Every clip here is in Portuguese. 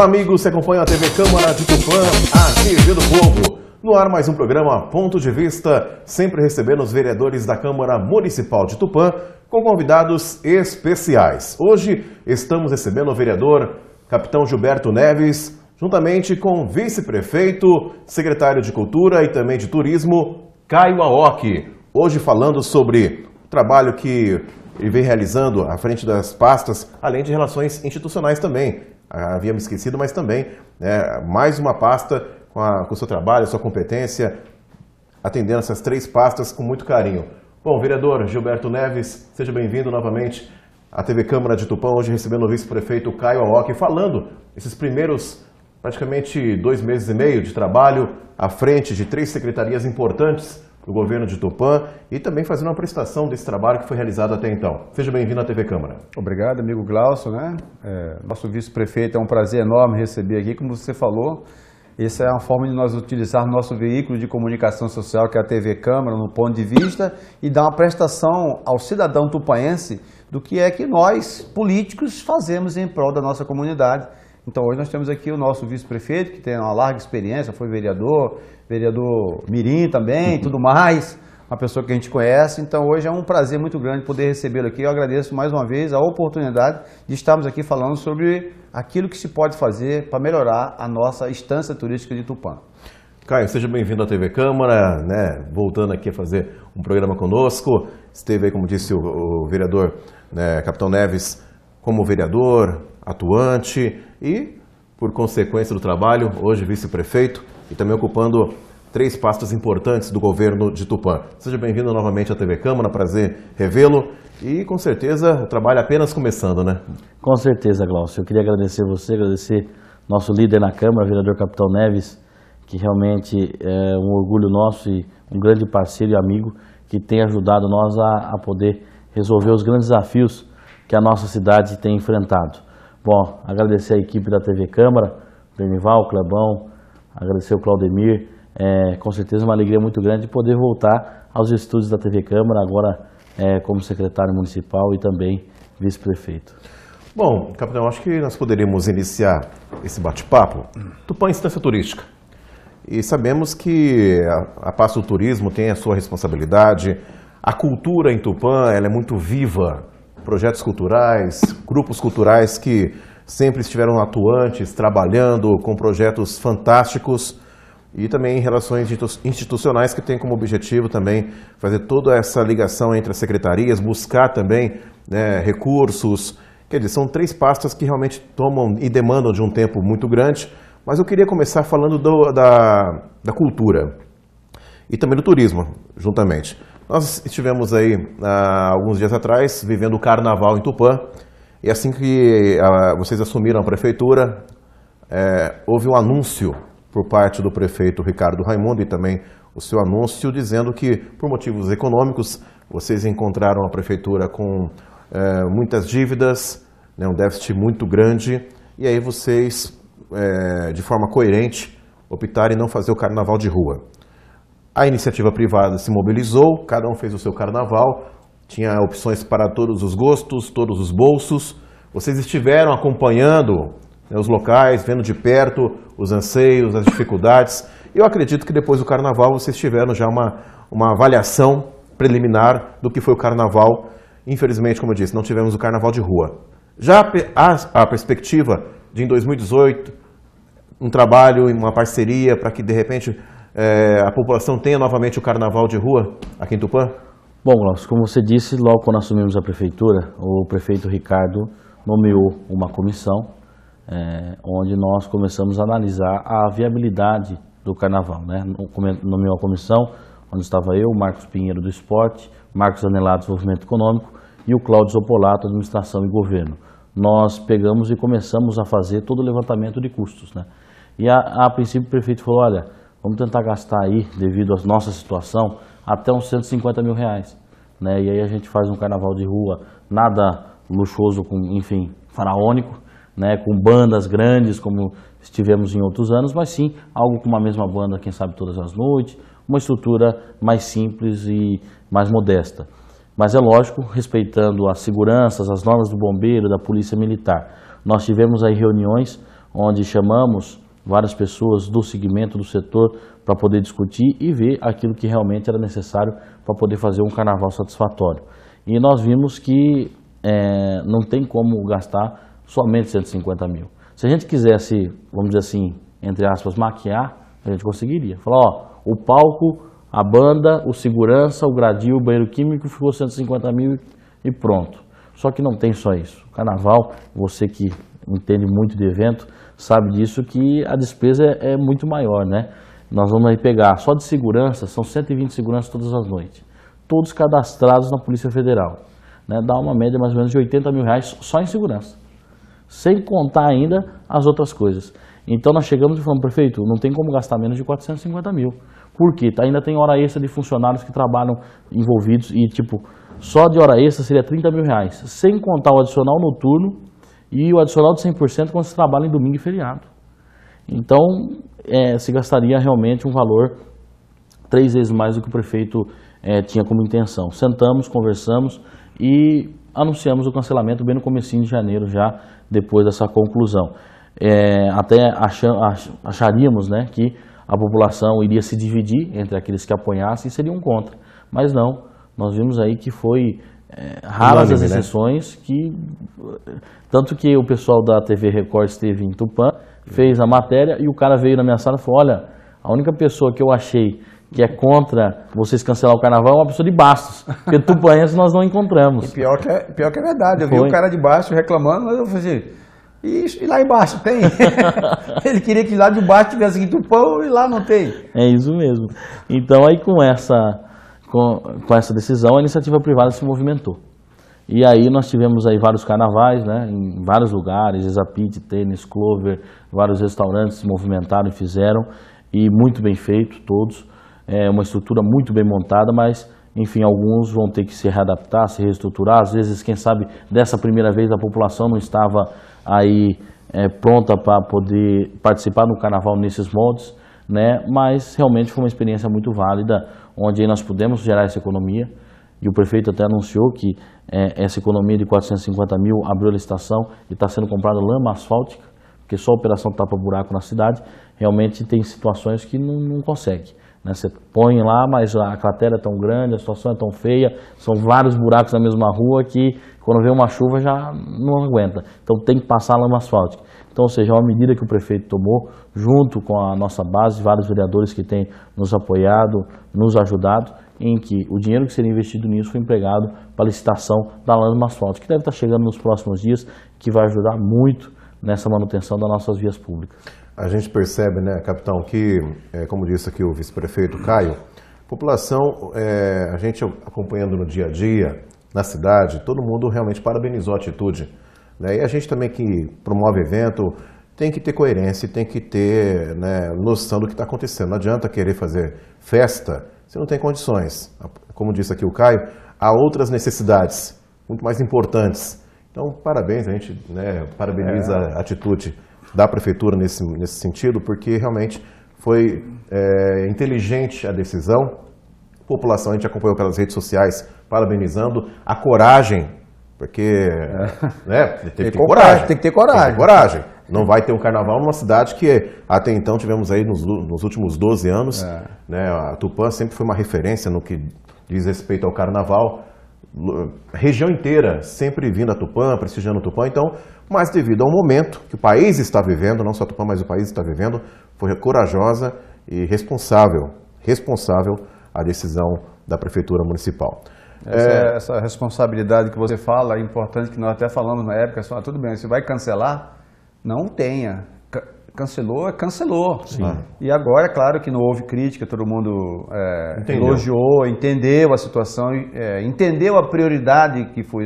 Olá, amigos, você acompanha a TV Câmara de Tupã, a TV do Povo. No ar, mais um programa Ponto de Vista, sempre recebendo os vereadores da Câmara Municipal de Tupã com convidados especiais. Hoje estamos recebendo o vereador Capitão Gilberto Neves, juntamente com o vice-prefeito, secretário de Cultura e também de Turismo, Caio Aoki. Hoje falando sobre o trabalho que ele vem realizando à frente das pastas, além de relações institucionais também, ah, havia me esquecido, mas também né, mais uma pasta com, a, com o seu trabalho, sua competência, atendendo essas três pastas com muito carinho. Bom, vereador Gilberto Neves, seja bem-vindo novamente à TV Câmara de Tupã, hoje recebendo o vice-prefeito Caio Aoki, falando esses primeiros praticamente dois meses e meio de trabalho à frente de três secretarias importantes do governo de Tupã e também fazendo uma prestação desse trabalho que foi realizado até então. Seja bem-vindo à TV Câmara. Obrigado, amigo Glaucio. Né? É, nosso vice-prefeito, é um prazer enorme receber aqui, como você falou. Essa é uma forma de nós utilizar nosso veículo de comunicação social, que é a TV Câmara, no ponto de vista, e dar uma prestação ao cidadão tupaense do que é que nós, políticos, fazemos em prol da nossa comunidade então hoje nós temos aqui o nosso vice-prefeito, que tem uma larga experiência, foi vereador, vereador Mirim também, tudo mais, uma pessoa que a gente conhece. Então hoje é um prazer muito grande poder recebê-lo aqui. Eu agradeço mais uma vez a oportunidade de estarmos aqui falando sobre aquilo que se pode fazer para melhorar a nossa estância turística de Tupã. Caio, seja bem-vindo à TV Câmara, né? voltando aqui a fazer um programa conosco. Esteve aí, como disse o, o vereador né, Capitão Neves, como vereador, atuante e, por consequência do trabalho, hoje vice-prefeito e também ocupando três pastas importantes do governo de Tupã. Seja bem-vindo novamente à TV Câmara, prazer revê-lo e com certeza o trabalho é apenas começando, né? Com certeza, Glaucio. Eu queria agradecer você, agradecer nosso líder na Câmara, o vereador Capitão Neves, que realmente é um orgulho nosso e um grande parceiro e amigo que tem ajudado nós a, a poder resolver os grandes desafios que a nossa cidade tem enfrentado. Bom, agradecer a equipe da TV Câmara, o Denival, o Clebão, agradecer o Claudemir. É, com certeza uma alegria muito grande poder voltar aos estúdios da TV Câmara, agora é, como secretário municipal e também vice-prefeito. Bom, capitão, acho que nós poderíamos iniciar esse bate-papo. Tupã é instância turística. E sabemos que a, a pasta do turismo tem a sua responsabilidade. A cultura em Tupã ela é muito viva projetos culturais, grupos culturais que sempre estiveram atuantes, trabalhando com projetos fantásticos e também relações institucionais que têm como objetivo também fazer toda essa ligação entre as secretarias, buscar também né, recursos. Quer dizer, são três pastas que realmente tomam e demandam de um tempo muito grande, mas eu queria começar falando do, da, da cultura e também do turismo, juntamente. Nós estivemos aí há ah, alguns dias atrás vivendo o carnaval em Tupã e assim que ah, vocês assumiram a prefeitura, é, houve um anúncio por parte do prefeito Ricardo Raimundo e também o seu anúncio dizendo que, por motivos econômicos, vocês encontraram a prefeitura com é, muitas dívidas, né, um déficit muito grande, e aí vocês, é, de forma coerente, optaram em não fazer o carnaval de rua. A iniciativa privada se mobilizou, cada um fez o seu carnaval, tinha opções para todos os gostos, todos os bolsos. Vocês estiveram acompanhando né, os locais, vendo de perto os anseios, as dificuldades. Eu acredito que depois do carnaval vocês tiveram já uma, uma avaliação preliminar do que foi o carnaval. Infelizmente, como eu disse, não tivemos o carnaval de rua. Já a, a perspectiva de em 2018 um trabalho, uma parceria para que de repente é, a população tenha novamente o carnaval de rua aqui em Tupã? Bom, Glaucio, como você disse, logo quando assumimos a prefeitura, o prefeito Ricardo nomeou uma comissão é, onde nós começamos a analisar a viabilidade do carnaval. Né? Nomeou a comissão, onde estava eu, Marcos Pinheiro do Esporte, Marcos Anelado do Desenvolvimento Econômico e o Cláudio Zopolato, Administração e Governo. Nós pegamos e começamos a fazer todo o levantamento de custos. Né? E a, a princípio o prefeito falou, olha, vamos tentar gastar aí, devido à nossa situação, até uns 150 mil reais. Né? E aí a gente faz um carnaval de rua, nada luxuoso, com, enfim, faraônico, né? com bandas grandes, como estivemos em outros anos, mas sim algo com uma mesma banda, quem sabe todas as noites, uma estrutura mais simples e mais modesta. Mas é lógico, respeitando as seguranças, as normas do bombeiro, da polícia militar. Nós tivemos aí reuniões onde chamamos várias pessoas do segmento, do setor, para poder discutir e ver aquilo que realmente era necessário para poder fazer um carnaval satisfatório. E nós vimos que é, não tem como gastar somente 150 mil. Se a gente quisesse, vamos dizer assim, entre aspas, maquiar, a gente conseguiria. Falar, ó, o palco, a banda, o segurança, o gradil, o banheiro químico, ficou 150 mil e pronto. Só que não tem só isso. Carnaval, você que entende muito de evento, sabe disso que a despesa é, é muito maior, né? Nós vamos aí pegar só de segurança, são 120 seguranças todas as noites, todos cadastrados na Polícia Federal. Né? Dá uma média mais ou menos de 80 mil reais só em segurança, sem contar ainda as outras coisas. Então nós chegamos e falamos, prefeito, não tem como gastar menos de 450 mil. Por quê? Tá, ainda tem hora extra de funcionários que trabalham envolvidos e, tipo, só de hora extra seria 30 mil reais, sem contar o adicional noturno e o adicional de 100% quando se trabalha em domingo e feriado. Então, é, se gastaria realmente um valor três vezes mais do que o prefeito é, tinha como intenção. Sentamos, conversamos e anunciamos o cancelamento bem no comecinho de janeiro, já depois dessa conclusão. É, até acham, ach, acharíamos né, que a população iria se dividir entre aqueles que apoiassem e seriam contra, mas não. Nós vimos aí que foi é, raras as né? exceções né? que. Tanto que o pessoal da TV Record esteve em Tupã, fez a matéria e o cara veio na minha sala e falou: Olha, a única pessoa que eu achei que é contra vocês cancelar o carnaval é uma pessoa de Bastos. Porque tupanhense nós não encontramos. E pior que é, pior que é verdade. Eu Foi. vi o cara de Bastos reclamando, mas eu falei assim, e, e lá embaixo tem? Ele queria que lá de baixo tivesse aqui Tupã e lá não tem. É isso mesmo. Então aí com essa com, com essa decisão, a iniciativa privada se movimentou. E aí nós tivemos aí vários carnavais, né, em vários lugares, Exapite, Tênis, Clover, vários restaurantes se movimentaram e fizeram, e muito bem feito todos, é uma estrutura muito bem montada, mas enfim, alguns vão ter que se readaptar, se reestruturar, às vezes, quem sabe, dessa primeira vez a população não estava aí é, pronta para poder participar do carnaval nesses moldes, né, mas realmente foi uma experiência muito válida, onde nós pudemos gerar essa economia, e o prefeito até anunciou que é, essa economia de 450 mil abriu a licitação e está sendo comprada lama asfáltica, porque só a operação tapa-buraco na cidade, realmente tem situações que não, não consegue. Né? Você põe lá, mas a cratera é tão grande, a situação é tão feia, são vários buracos na mesma rua que quando vem uma chuva já não aguenta. Então tem que passar lama asfáltica. Então, ou seja, é uma medida que o prefeito tomou, junto com a nossa base, vários vereadores que têm nos apoiado, nos ajudado, em que o dinheiro que seria investido nisso foi empregado para a licitação da lama asfáltica, que deve estar chegando nos próximos dias, que vai ajudar muito nessa manutenção das nossas vias públicas a gente percebe, né, capitão, que, é, como disse aqui o vice-prefeito Caio, população, é, a gente acompanhando no dia a dia, na cidade, todo mundo realmente parabenizou a atitude. Né? E a gente também que promove evento tem que ter coerência, tem que ter né, noção do que está acontecendo. Não adianta querer fazer festa se não tem condições. Como disse aqui o Caio, há outras necessidades muito mais importantes. Então, parabéns, a gente né, parabeniza é. a atitude da prefeitura nesse, nesse sentido, porque realmente foi é, inteligente a decisão. A população, a gente acompanhou pelas redes sociais, parabenizando a coragem, porque é. né, tem, que tem, que coragem, tem que ter coragem. Tem que ter coragem. Não vai ter um carnaval numa cidade que até então tivemos aí nos, nos últimos 12 anos. É. Né, a Tupã sempre foi uma referência no que diz respeito ao carnaval região inteira sempre vindo a Tupã, prestigiando Tupã, então, mas devido ao momento que o país está vivendo, não só Tupã, mas o país está vivendo, foi corajosa e responsável, responsável a decisão da Prefeitura Municipal. Essa, é... é essa responsabilidade que você fala é importante, que nós até falamos na época, só, tudo bem, se vai cancelar, não tenha cancelou, cancelou. Sim. Ah. E agora, é claro que não houve crítica, todo mundo é, entendeu. elogiou, entendeu a situação, é, entendeu a prioridade que foi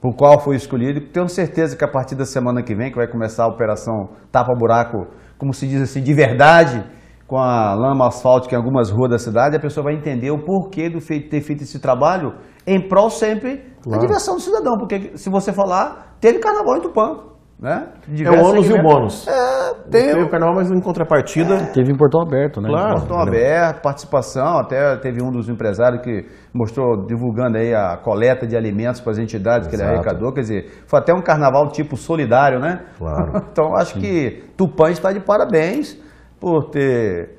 por qual foi escolhido. Tenho certeza que a partir da semana que vem, que vai começar a operação tapa-buraco, como se diz assim, de verdade, com a lama asfáltica em algumas ruas da cidade, a pessoa vai entender o porquê do feito, ter feito esse trabalho em prol sempre claro. da diversão do cidadão. Porque se você falar, teve carnaval em Tupã. Né? é o ônus e o bônus. É, tem... Teve o carnaval, mas em contrapartida. É, teve em Portão Aberto, né? Claro. Portão Aberto, participação, até teve um dos empresários que mostrou, divulgando aí a coleta de alimentos para as entidades Exato. que ele arrecadou. Quer dizer, foi até um carnaval tipo solidário, né? Claro. então acho Sim. que Tupã está de parabéns por ter.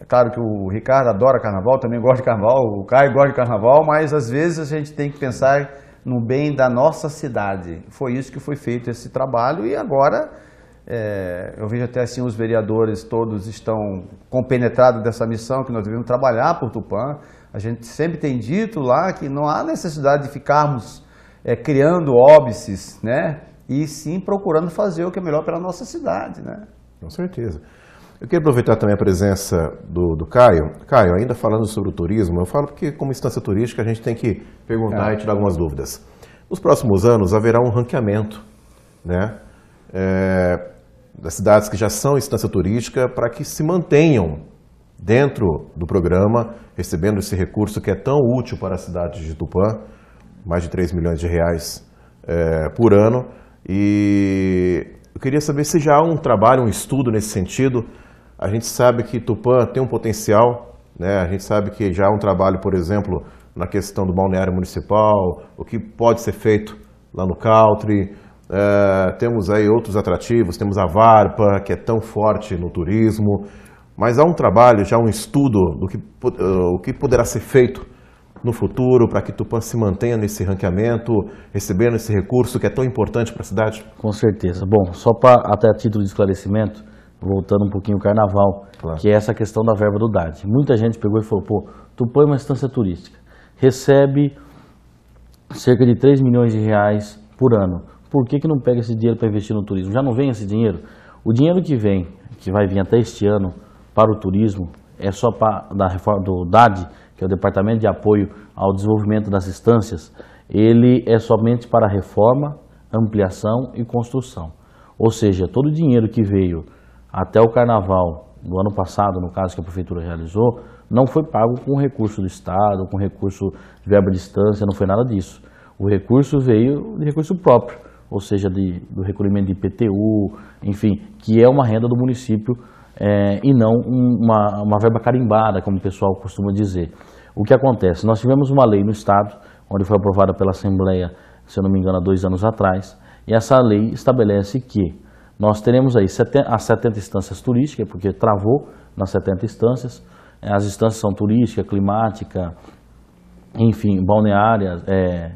É claro que o Ricardo adora carnaval, também gosta de carnaval, o Caio gosta de carnaval, mas às vezes a gente tem que pensar no bem da nossa cidade. Foi isso que foi feito esse trabalho e agora é, eu vejo até assim os vereadores todos estão compenetrados dessa missão que nós devemos trabalhar por Tupã. A gente sempre tem dito lá que não há necessidade de ficarmos é, criando óbices, né? E sim procurando fazer o que é melhor pela nossa cidade, né? Com certeza. Eu queria aproveitar também a presença do, do, Caio. Caio, ainda falando sobre o turismo, eu falo porque, como instância turística, a gente tem que perguntar é. e tirar algumas dúvidas. Nos próximos anos haverá um ranqueamento né, é, das cidades que já são instância turística para que se mantenham dentro do programa, recebendo esse recurso que é tão útil para a cidade de Tupã, mais de 3 milhões de reais é, por ano. E eu queria saber se já há um trabalho, um estudo nesse sentido, a gente sabe que Tupã tem um potencial, né? a gente sabe que já há um trabalho, por exemplo, na questão do balneário municipal, o que pode ser feito lá no Caltri. É, temos aí outros atrativos, temos a Varpa, que é tão forte no turismo, mas há um trabalho, já um estudo do que, eh, o que poderá ser feito no futuro para que Tupã se mantenha nesse ranqueamento, recebendo esse recurso que é tão importante para a cidade? Com certeza. Bom, só para até título de esclarecimento, voltando um pouquinho o carnaval, claro. que é essa questão da verba do DAD. Muita gente pegou e falou, pô, tu põe uma instância turística, recebe cerca de 3 milhões de reais por ano. Por que, que não pega esse dinheiro para investir no turismo? Já não vem esse dinheiro? O dinheiro que vem, que vai vir até este ano para o turismo, é só para, da reforma do DAD, que é o Departamento de Apoio ao Desenvolvimento das Instâncias, ele é somente para reforma, ampliação e construção. Ou seja, todo o dinheiro que veio até o carnaval do ano passado, no caso que a prefeitura realizou, não foi pago com recurso do Estado, com recurso de verba de distância, não foi nada disso. O recurso veio de recurso próprio, ou seja, de, do recolhimento de IPTU, enfim, que é uma renda do município é, e não uma, uma verba carimbada, como o pessoal costuma dizer. O que acontece? Nós tivemos uma lei no Estado, onde foi aprovada pela Assembleia, se eu não me engano, há dois anos atrás, e essa lei estabelece que nós teremos aí as 70 instâncias turísticas, porque travou nas 70 instâncias. É, as instâncias são turística, climática, enfim, balneária, é,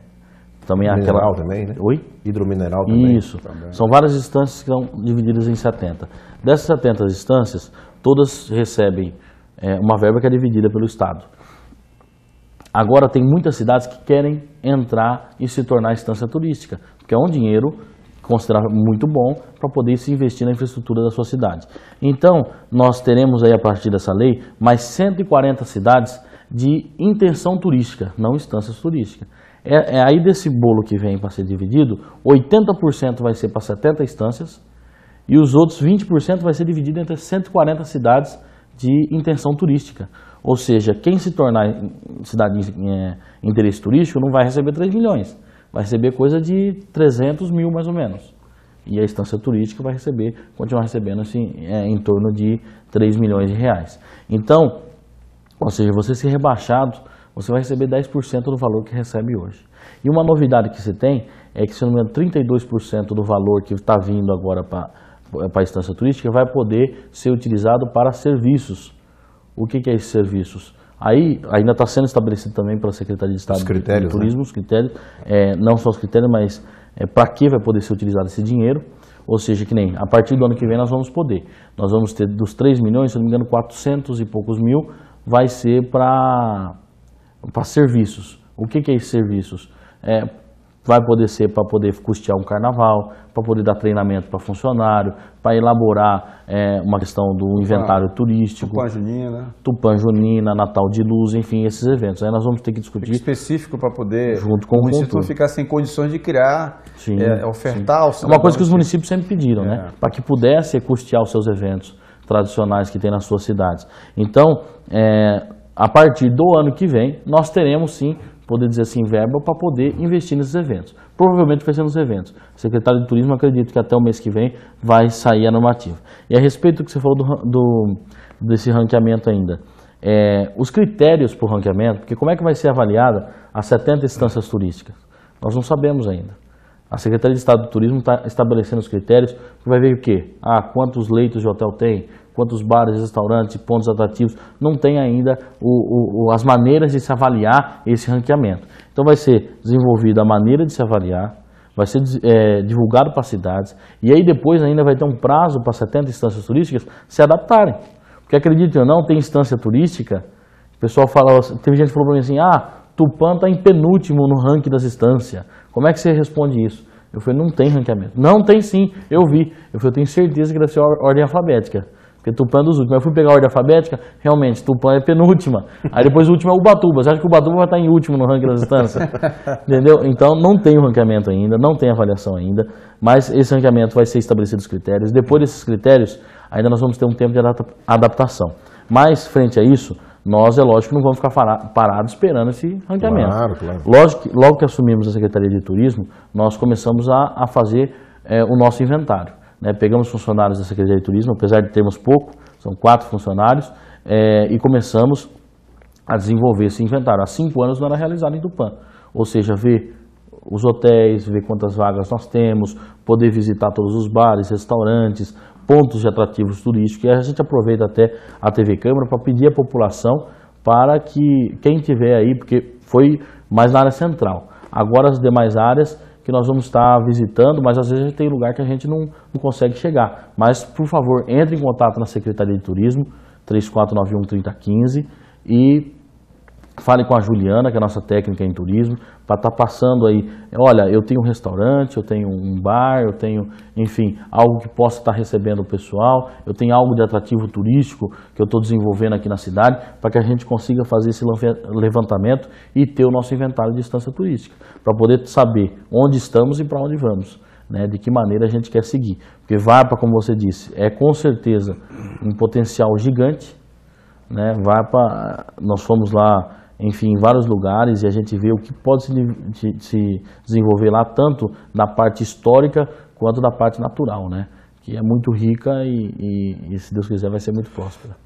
também Mineral aquela... também, né? Oi? Hidromineral também. Isso. Também. São várias instâncias que são divididas em 70. Dessas 70 instâncias, todas recebem é, uma verba que é dividida pelo Estado. Agora tem muitas cidades que querem entrar e se tornar instância turística, porque é um dinheiro considerar muito bom para poder se investir na infraestrutura da sua cidade. Então, nós teremos aí a partir dessa lei mais 140 cidades de intenção turística, não instâncias turísticas. É, é aí desse bolo que vem para ser dividido, 80% vai ser para 70 instâncias e os outros 20% vai ser dividido entre 140 cidades de intenção turística. Ou seja, quem se tornar cidade de é, interesse turístico não vai receber 3 milhões vai receber coisa de 300 mil mais ou menos. E a instância turística vai receber, continuar recebendo assim, é, em torno de 3 milhões de reais. Então, ou seja, você ser rebaixado, você vai receber 10% do valor que recebe hoje. E uma novidade que se tem é que, se não me engano, 32% do valor que está vindo agora para a instância turística vai poder ser utilizado para serviços. O que, que é esses serviços? Aí ainda está sendo estabelecido também pela Secretaria de Estado os critérios, de né? Turismo, né? os critérios, é, não só os critérios, mas é, para que vai poder ser utilizado esse dinheiro. Ou seja, que nem a partir do ano que vem nós vamos poder. Nós vamos ter dos 3 milhões, se não me engano, 400 e poucos mil vai ser para serviços. O que, que é serviços? É, vai poder ser para poder custear um carnaval, para poder dar treinamento para funcionário, para elaborar é, uma questão do inventário turístico. Tupan Junina. Tupã Junina, Natal de Luz, enfim, esses eventos. Aí nós vamos ter que discutir. Específico para poder junto com o, o município ficar sem condições de criar, sim, é, ofertar sim. É uma coisa que os municípios sempre pediram, né? é. né? Para que pudesse custear os seus eventos tradicionais que tem nas suas cidades. Então, é, a partir do ano que vem, nós teremos sim poder dizer assim, verba para poder investir nesses eventos. Provavelmente vai ser nos eventos. O secretário de Turismo acredito que até o mês que vem vai sair a normativa. E a respeito do que você falou do, do desse ranqueamento ainda, é, os critérios para o ranqueamento, porque como é que vai ser avaliada as 70 instâncias turísticas? Nós não sabemos ainda. A Secretaria de Estado do Turismo está estabelecendo os critérios, que vai ver o quê? Ah, quantos leitos de hotel tem, Quantos bares, restaurantes, pontos atrativos, não tem ainda o, o, as maneiras de se avaliar esse ranqueamento. Então vai ser desenvolvida a maneira de se avaliar, vai ser é, divulgado para as cidades, e aí depois ainda vai ter um prazo para 70 instâncias turísticas se adaptarem. Porque acredite ou não, tem instância turística, o pessoal fala, teve gente que falou para mim assim, ah, Tupã está em penúltimo no ranking das instâncias, como é que você responde isso? Eu falei, não tem ranqueamento. Não tem sim, eu vi. Eu falei, eu tenho certeza que deve ser ordem alfabética. Porque Tupã é dos últimos. Eu fui pegar a ordem alfabética, realmente, Tupã é penúltima. Aí depois o último é Ubatuba. Você acha que o Ubatuba vai estar em último no ranking das distâncias? Entendeu? Então não tem o ranqueamento ainda, não tem avaliação ainda, mas esse ranqueamento vai ser estabelecido os critérios. Depois desses critérios, ainda nós vamos ter um tempo de adaptação. Mas, frente a isso, nós, é lógico, não vamos ficar parados esperando esse ranqueamento. Claro, claro. Lógico que, logo que assumimos a Secretaria de Turismo, nós começamos a, a fazer é, o nosso inventário. Né, pegamos funcionários da Secretaria de Turismo, apesar de termos pouco, são quatro funcionários, é, e começamos a desenvolver esse inventário. Há cinco anos não era realizado em Tupã, ou seja, ver os hotéis, ver quantas vagas nós temos, poder visitar todos os bares, restaurantes, pontos de atrativos turísticos, e a gente aproveita até a TV Câmara para pedir à população para que quem tiver aí, porque foi mais na área central, agora as demais áreas que nós vamos estar visitando, mas às vezes tem lugar que a gente não, não consegue chegar. Mas, por favor, entre em contato na Secretaria de Turismo, 3491 3015, e fale com a Juliana, que é a nossa técnica em turismo, para estar tá passando aí, olha, eu tenho um restaurante, eu tenho um bar, eu tenho, enfim, algo que possa estar tá recebendo o pessoal, eu tenho algo de atrativo turístico que eu estou desenvolvendo aqui na cidade, para que a gente consiga fazer esse levantamento e ter o nosso inventário de distância turística, para poder saber onde estamos e para onde vamos. Né, de que maneira a gente quer seguir. Porque VARPA, como você disse, é com certeza um potencial gigante. Né? VARPA, nós fomos lá enfim, em vários lugares e a gente vê o que pode se, desenvolver lá, tanto na parte histórica quanto na parte natural, né? Que é muito rica e, e, e se Deus quiser, vai ser muito próspera.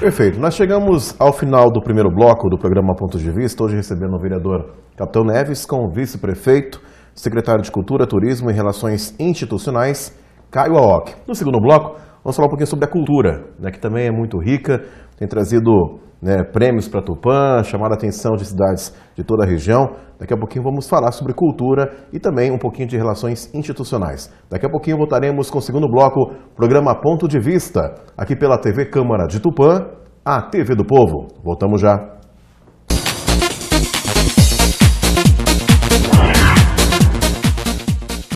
Perfeito. Nós chegamos ao final do primeiro bloco do programa Pontos de Vista, hoje recebendo o vereador Capitão Neves com o vice-prefeito, secretário de Cultura, Turismo e Relações Institucionais, Caio Aoc. No segundo bloco, vamos falar um pouquinho sobre a cultura, né, que também é muito rica, tem trazido né, prêmios para Tupã, chamado a atenção de cidades de toda a região. Daqui a pouquinho vamos falar sobre cultura e também um pouquinho de relações institucionais. Daqui a pouquinho voltaremos com o segundo bloco, programa Ponto de Vista, aqui pela TV Câmara de Tupã, a TV do Povo. Voltamos já.